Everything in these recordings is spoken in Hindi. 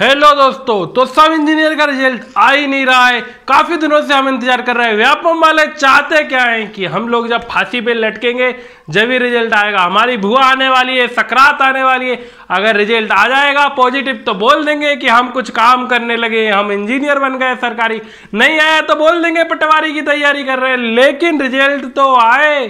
हेलो दोस्तों तो सब इंजीनियर का रिजल्ट आ ही नहीं रहा है काफ़ी दिनों से हम इंतजार कर रहे हैं व्यापम वाले चाहते क्या है कि हम लोग जब फांसी पे लटकेंगे जब ही रिजल्ट आएगा हमारी भुआ आने वाली है सकरात आने वाली है अगर रिजल्ट आ जाएगा पॉजिटिव तो बोल देंगे कि हम कुछ काम करने लगे हम इंजीनियर बन गए सरकारी नहीं आया तो बोल देंगे पटवारी की तैयारी कर रहे हैं लेकिन रिजल्ट तो आए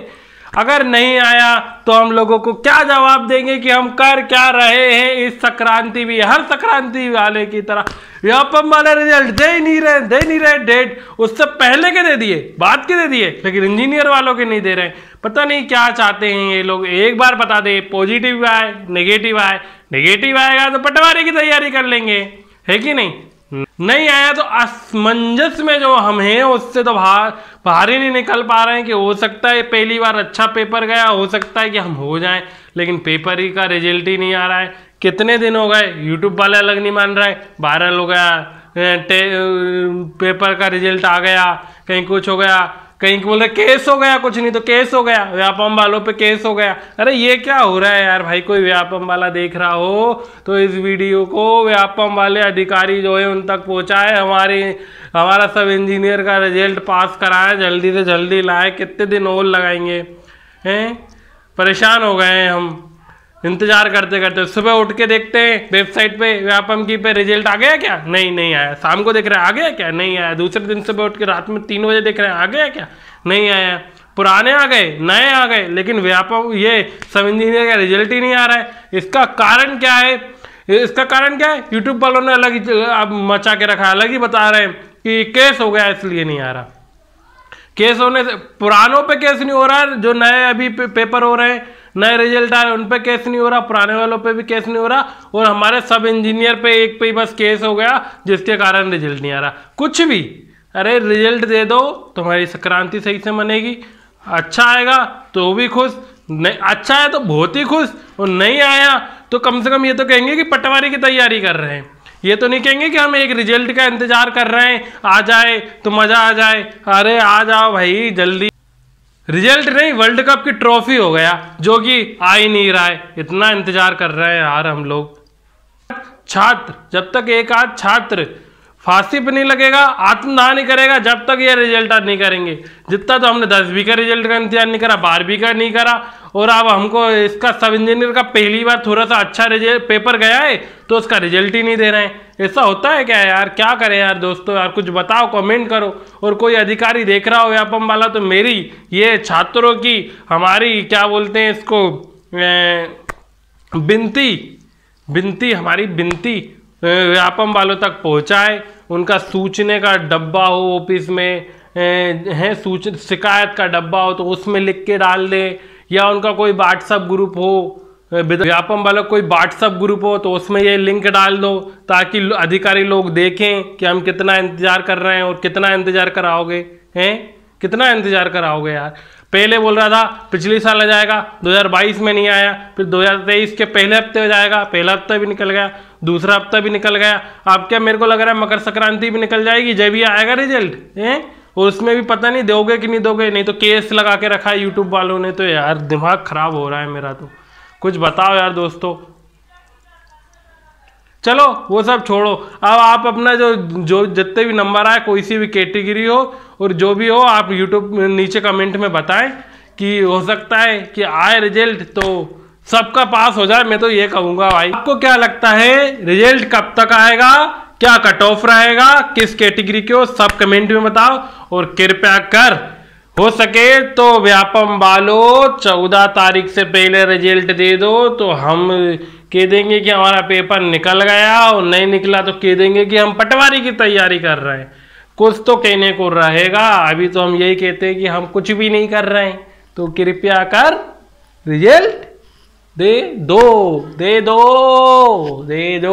अगर नहीं आया तो हम लोगों को क्या जवाब देंगे कि हम कर क्या रहे हैं इस संक्रांति भी हर संक्रांति वाले की तरह यहाँ पर वाला रिजल्ट दे नहीं रहे दे नहीं रहे डेट उससे पहले के दे दिए बाद के दे दिए लेकिन इंजीनियर वालों के नहीं दे रहे पता नहीं क्या चाहते हैं ये लोग एक बार बता दे पॉजिटिव आए नेगेटिव आए नेगेटिव आएगा तो पटवारी की तैयारी कर लेंगे है कि नहीं नहीं आया तो असमंजस में जो हम हैं उससे तो बाहर बाहर ही नहीं निकल पा रहे हैं कि हो सकता है पहली बार अच्छा पेपर गया हो सकता है कि हम हो जाएं लेकिन पेपर ही का रिजल्ट ही नहीं आ रहा है कितने दिन हो गए यूट्यूब वाले अलग नहीं मान रहा है वायरल हो गया पेपर का रिजल्ट आ गया कहीं कुछ हो गया कहीं बोल रहे केस हो गया कुछ नहीं तो केस हो गया व्यापम वालों पे केस हो गया अरे ये क्या हो रहा है यार भाई कोई व्यापम वाला देख रहा हो तो इस वीडियो को व्यापम वाले अधिकारी जो है उन तक पहुंचाए हमारे हमारा सब इंजीनियर का रिजल्ट पास कराए जल्दी से जल्दी लाए कितने दिन और लगाएंगे हैं परेशान हो गए हैं हम इंतजार करते करते सुबह उठ के देखते हैं वेबसाइट पे व्यापम की पे रिजल्ट आ गया क्या नहीं नहीं आया शाम को देख रहे हैं आ गया क्या नहीं आया दूसरे दिन सुबह उठ के रात में तीन बजे देख रहे हैं आ गया क्या नहीं आया पुराने आ गए नए आ गए लेकिन व्यापम ये सब इंजीनियर का रिजल्ट ही नहीं आ रहा है इसका कारण क्या है इसका कारण क्या है यूट्यूब वालों ने अलग अब मचा के रखा अलग ही बता रहे हैं कि केस हो गया इसलिए नहीं आ रहा केस होने से पुरानों पे केस नहीं हो रहा है जो नए अभी पे, पेपर हो रहे हैं नए रिजल्ट आए उन पर केस नहीं हो रहा पुराने वालों पर भी केस नहीं हो रहा और हमारे सब इंजीनियर पे एक पे ही बस केस हो गया जिसके कारण रिजल्ट नहीं आ रहा कुछ भी अरे रिजल्ट दे दो तुम्हारी संक्रांति सही से मनेगी अच्छा आएगा तो भी खुश नहीं अच्छा है तो बहुत ही खुश और नहीं आया तो कम से कम ये तो कहेंगे कि पटवारी की तैयारी कर रहे हैं ये तो नहीं कहेंगे कि हम एक रिजल्ट का इंतजार कर रहे हैं आ जाए तो मज़ा आ जाए अरे आ जाओ भाई जल्दी रिजल्ट नहीं वर्ल्ड कप की ट्रॉफी हो गया जो कि आ ही नहीं रहा है इतना इंतजार कर रहे हैं यार हम लोग छात्र जब तक एक आध छात्र फांसी पे नहीं लगेगा आत्मदाह नहीं करेगा जब तक ये रिजल्ट नहीं करेंगे जितना तो हमने दसवीं का रिजल्ट का इंतजार नहीं करा बारहवीं का नहीं करा और अब हमको इसका सब इंजीनियर का पहली बार थोड़ा सा अच्छा रिजल्ट पेपर गया है तो उसका रिजल्ट ही नहीं दे रहे हैं ऐसा होता है क्या यार क्या करें यार दोस्तों यार कुछ बताओ कमेंट करो और कोई अधिकारी देख रहा हो व्यापम वाला तो मेरी ये छात्रों की हमारी क्या बोलते हैं इसको बिनती बिनती हमारी बिनती व्यापम वालों तक पहुंचाए उनका सूचने का डब्बा हो ऑफिस में हैं सूच शिकायत का डब्बा हो तो उसमें लिख के डाल दें या उनका कोई व्हाट्सअप ग्रुप हो व्यापम वालों कोई व्हाट्सअप ग्रुप हो तो उसमें ये लिंक डाल दो ताकि अधिकारी लोग देखें कि हम कितना इंतज़ार कर रहे हैं और कितना इंतज़ार कराओगे हैं कितना इंतज़ार कराओगे यार पहले बोल रहा था पिछले साल आ जाएगा 2022 में नहीं आया फिर 2023 के पहले हफ्ते हो जाएगा पहला हफ्ता भी निकल गया दूसरा हफ्ता भी निकल गया अब क्या मेरे को लग रहा है मकर संक्रांति भी निकल जाएगी जब भी आएगा रिजल्ट हैं और उसमें भी पता नहीं दोगे कि नहीं दोगे नहीं तो केस लगा के रखा है यूट्यूब वालों ने तो यार दिमाग खराब हो रहा है मेरा तो कुछ बताओ यार दोस्तों चलो वो सब छोड़ो अब आप अपना जो जो जितने भी नंबर आए कोई सी भी कैटेगरी हो और जो भी हो आप यूट्यूब नीचे कमेंट में बताएं कि हो सकता है कि आए रिजल्ट तो सबका पास हो जाए मैं तो ये कहूँगा भाई आपको क्या लगता है रिजल्ट कब तक आएगा क्या कट ऑफ रहेगा किस कैटेगरी के हो सब कमेंट में बताओ और कृपया कर हो सके तो व्यापम वालो चौदह तारीख से पहले रिजल्ट दे दो तो हम कह देंगे कि हमारा पेपर निकल गया और नहीं निकला तो कह देंगे कि हम पटवारी की तैयारी कर रहे हैं कुछ तो कहने को रहेगा अभी तो हम यही कहते हैं कि हम कुछ भी नहीं कर रहे हैं तो कृपया कर रिजल्ट दे दो दे दो दे दो